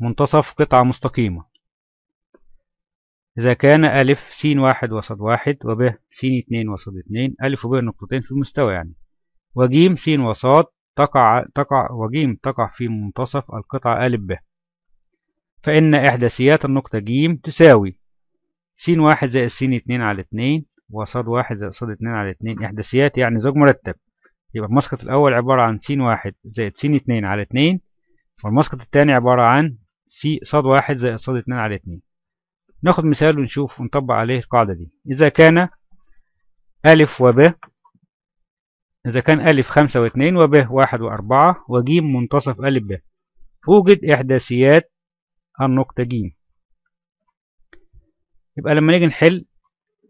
منتصف قطعة مستقيمة إذا كان أ س واحد وسط واحد وب س اتنين وسط اتنين أ وب نقطتين في المستوى يعني وج س وسط تقع تقع وج تقع في منتصف القطعة أ ب فإن إحداثيات النقطة ج تساوي س واحد زائد س اتنين على اتنين وصاد واحد زائد صاد اتنين على اتنين إحداثيات يعني زوج مرتب يبقى المسقط الأول عبارة عن س واحد زائد س اتنين على اتنين والمسقط التاني عبارة عن سي صاد واحد زائد صاد اتنين على اتنين ناخد مثال ونشوف ونطبق عليه القاعدة دي إذا كان ألف وب إذا كان ألف خمسة واتنين وب واحد وأربعة وجيم منتصف ألف ب فوجد إحداثيات النقطة جيم يبقى لما نيجي نحل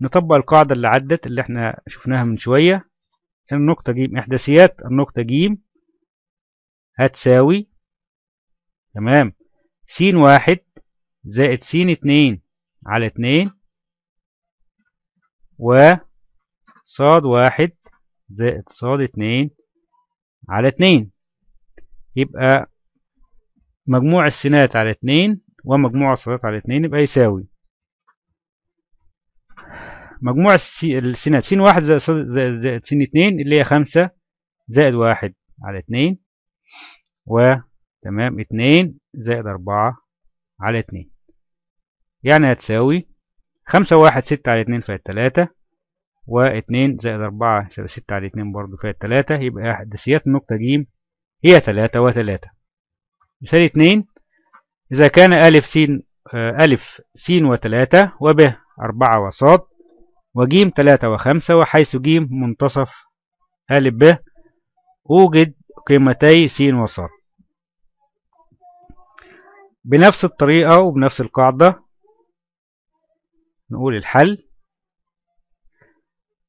نطبق القاعدة اللي عدت اللي احنا شفناها من شوية النقطة جيم إحداثيات النقطة جيم هتساوي تمام س واحد زائد س اتنين على اتنين وصاد واحد زائد صاد اتنين على اتنين يبقى مجموع السينات على اتنين ومجموع الصادات على اتنين يبقى يساوي مجموع السينات س واحد زائد زائد س اتنين اللي هي خمسة زائد واحد على اتنين و تمام اتنين زائد أربعة على اتنين يعني هتساوي خمسة واحد ستة على اتنين فيها تلاتة واتنين زائد أربعة يساوي ستة على اتنين برضو فيها تلاتة يبقى إحداثيات النقطة ج هي تلاتة وتلاتة مثال اتنين إذا كان ألف س آه، ألف س وتلاتة وب أربعة وصاد وجيم تلاتة وخمسة وحيث جيم منتصف ألف ب أوجد قيمتي س وصاد بنفس الطريقة وبنفس القاعدة نقول الحل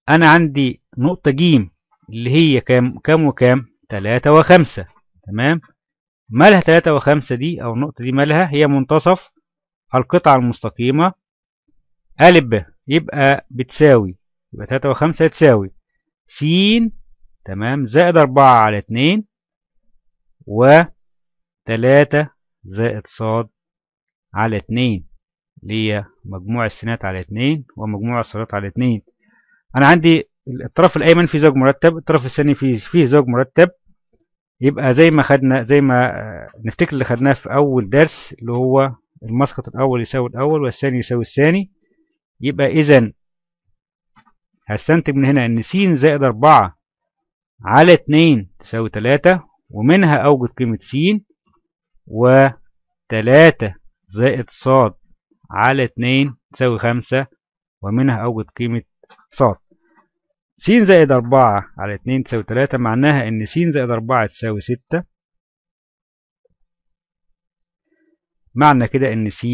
أنا عندي نقطة جيم اللي هي كام كام وكام تلاتة وخمسة تمام مالها تلاتة وخمسة دي أو النقطة دي مالها هي منتصف القطعة المستقيمة أ ب يبقى بتساوي يبقى تلاتة وخمسة تساوي س تمام زائد أربعة على اتنين وتلاتة زائد ص على اتنين اللي هي مجموع السينات على اتنين ومجموع الصادات على اتنين أنا عندي الطرف الأيمن فيه زوج مرتب الطرف الثاني فيه فيه زوج مرتب يبقى زي ما خدنا زي ما آه، نفتكر اللي خدناه في أول درس اللي هو المسقط الأول يساوي الأول والثاني يساوي الثاني يبقى إذا هستنتج من هنا إن س زائد أربعة على اتنين تساوي تلاتة ومنها أوجد قيمة س وتلاتة زائد ص على اتنين تساوي خمسة ومنها أوجد قيمة ص. س زائد أربعة على اتنين تساوي تلاتة معناها إن س زائد أربعة تساوي ستة معنى كده إن س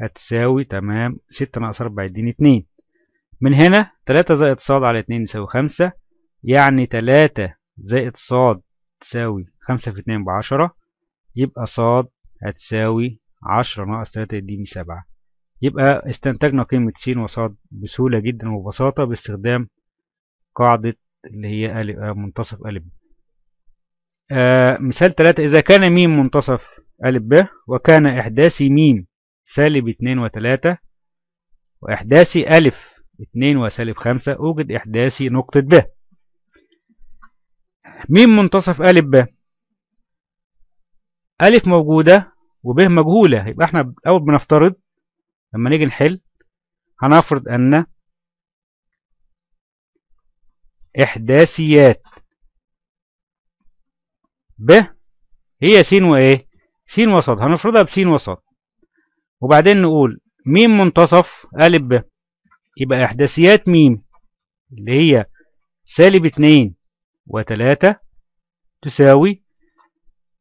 هتساوي تمام ستة ناقص أربعة يديني اتنين من هنا تلاتة زائد ص على اتنين تساوي خمسة يعني تلاتة زائد ص تساوي خمسة في اتنين بعشرة يبقى ص هتساوي عشرة ناقص تلاتة يديني سبعة يبقى استنتجنا قيمة س وص بسهولة جدا وببساطة باستخدام قاعدة اللي هي ا آه، منتصف ا ب آه مثال تلاتة إذا كان م منتصف ا ب وكان إحداثي م سالب اتنين وتلاتة وإحداثي أ اتنين وسالب خمسة أوجد إحداثي نقطة ب م منتصف ا ب ألف موجودة ب مجهولة يبقى احنا أول بنفترض لما نيجي نحل هنفرض أن إحداثيات ب هي س وإيه؟ س وسط هنفرضها بس وسط وبعدين نقول م منتصف أ ب يبقى إحداثيات م اللي هي سالب اتنين وتلاتة تساوي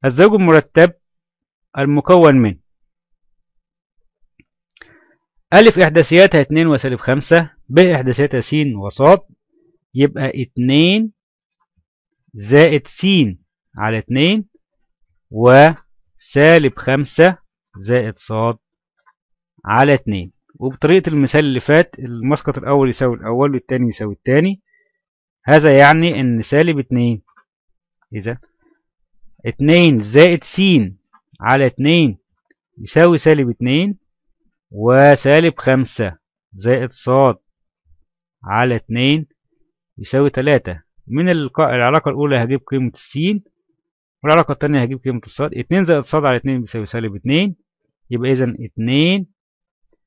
الزوج المرتب المكون من أ إحداثياتها اتنين وسالب خمسة ب إحداثياتها س وص يبقى اتنين زائد س على اتنين وسالب خمسة زائد ص على اتنين وبطريقة المثال اللي فات المسقط الأول يساوي الأول والتاني يساوي التاني هذا يعني إن سالب اتنين إذا اتنين زائد س على اتنين يساوي سالب اتنين وسالب خمسة زائد ص على اتنين يساوي تلاتة من العلاقة الأولى هجيب قيمة س والعلاقة التانية هجيب قيمة ص اتنين زائد ص على اتنين بيساوي سالب اتنين يبقى إذا اتنين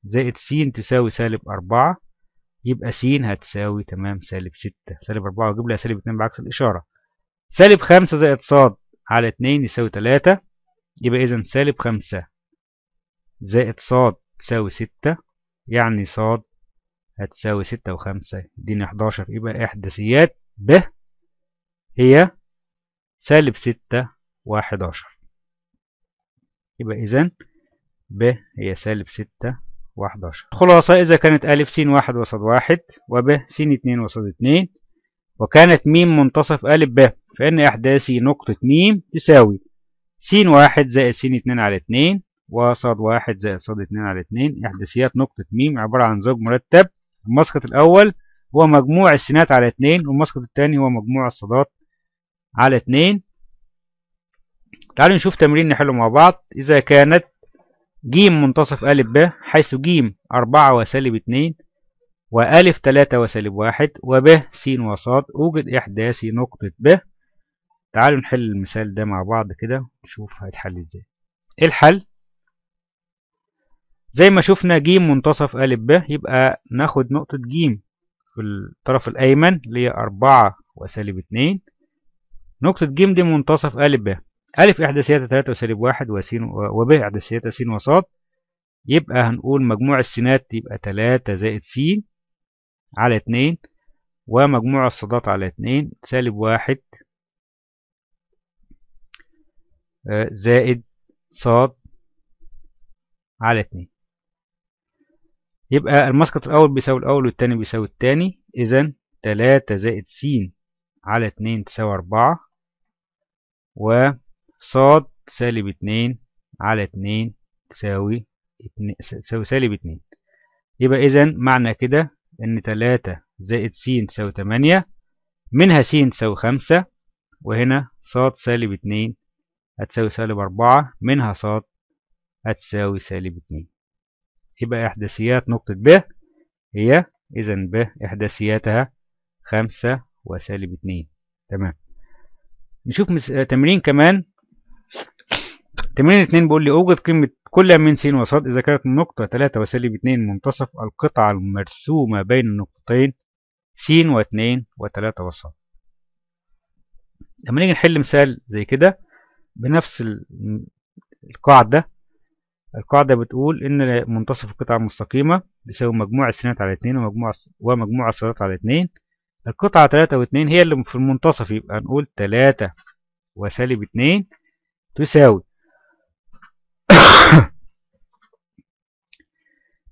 زائد س تساوي سالب أربعة يبقى س هتساوي تمام سالب ستة سالب أربعة وأجيب لها سالب اتنين بعكس الإشارة سالب خمسة زائد ص على اتنين يساوي تلاتة يبقى إذا سالب خمسة زائد ص تساوي ستة يعني ص هتساوي ستة وخمسة يديني حداشر يبقى إحداثيات ب هي سالب ستة وحداشر يبقى إذا ب هي سالب ستة وحداشر خلاصة إذا كانت أ س واحد وص واحد ب س اتنين وص اتنين وكانت م منتصف أ ب فإن إحداثي نقطة م تساوي س واحد زائد س اتنين على اتنين وص واحد زائد ص اتنين على اتنين إحداثيات نقطة م عبارة عن زوج مرتب المسقط الأول هو مجموع السينات على اتنين والمسقط التاني هو مجموع الصادات على اتنين تعالوا نشوف تمرين نحله مع بعض إذا كانت ج منتصف أ ب حيث ج أربعة وسالب اتنين وأ تلاتة وسالب واحد وب س وص أوجد إحداثي نقطة ب تعالوا نحل المثال ده مع بعض كده نشوف هيتحل ازاي ايه الحل زي ما شفنا ج منتصف أ ب يبقى ناخد نقطة ج في الطرف الأيمن اللي هي أربعة وسالب اتنين نقطة ج دي منتصف أ ب أ إحداثياتها تلاتة وسالب واحد وس وب إحداثياتها س وص يبقى هنقول مجموع السينات يبقى تلاتة زائد س على اتنين ومجموع الصادات على اتنين سالب واحد زائد ص على اتنين يبقى المسقط الأول بيساوي الأول والتاني بيساوي التاني إذا تلاتة زائد س على اتنين تساوي أربعة ص سالب اتنين على اتنين تساوي تساوي سالب اتنين يبقى إذا معنى كده إن تلاتة زائد س تساوي تمانية منها س تساوي خمسة وهنا ص سالب اتنين هتساوي سالب أربعة منها ص هتساوي سالب اتنين يبقى إحداثيات نقطة ب هي إذا ب إحداثياتها خمسة وسالب اتنين تمام نشوف مس... آه، تمرين كمان تمرين اتنين بيقول لي أوجد قيمة كل من س وص إذا كانت النقطة تلاتة وسالب اتنين منتصف القطعة المرسومة بين النقطتين س واتنين وتلاتة وص لما نيجي نحل مثال زي كده بنفس القاعدة القاعدة بتقول إن منتصف القطعة المستقيمة بيساوي مجموع السينات على اتنين ومجموع ومجموع السينات على اتنين القطعة تلاتة واتنين هي اللي في المنتصف يبقى نقول تلاتة وسالب اتنين تساوي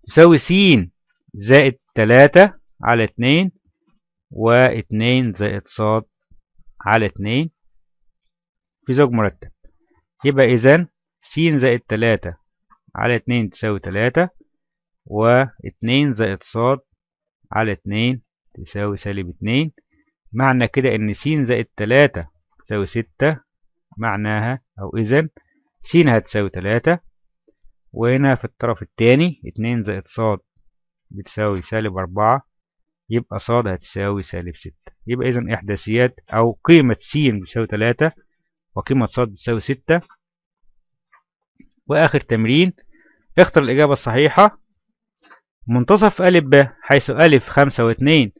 تساوي س زائد تلاتة على اتنين واتنين زائد ص على اتنين في زوج مرتب يبقى إذا س زائد تلاتة على اتنين تساوي تلاتة واتنين زائد ص على اتنين تساوي سالب اتنين معنى كده إن س زائد تلاتة تساوي ستة معناها أو إذا س هتساوي تلاتة وهنا في الطرف التاني اتنين زائد ص بتساوي سالب أربعة يبقى ص هتساوي سالب ستة يبقى إذا إحداثيات أو قيمة س بتساوي تلاتة وقيمة ص بتساوي ستة وآخر تمرين اختر الإجابة الصحيحة منتصف أ ب حيث أ خمسة واتنين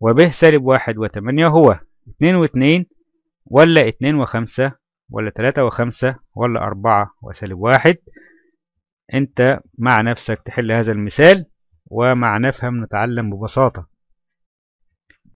وب سالب واحد وتمانية هو اتنين واتنين ولا اتنين وخمسة ولا تلاتة وخمسة ولا أربعة وسالب واحد أنت مع نفسك تحل هذا المثال ومع نفهم نتعلم ببساطة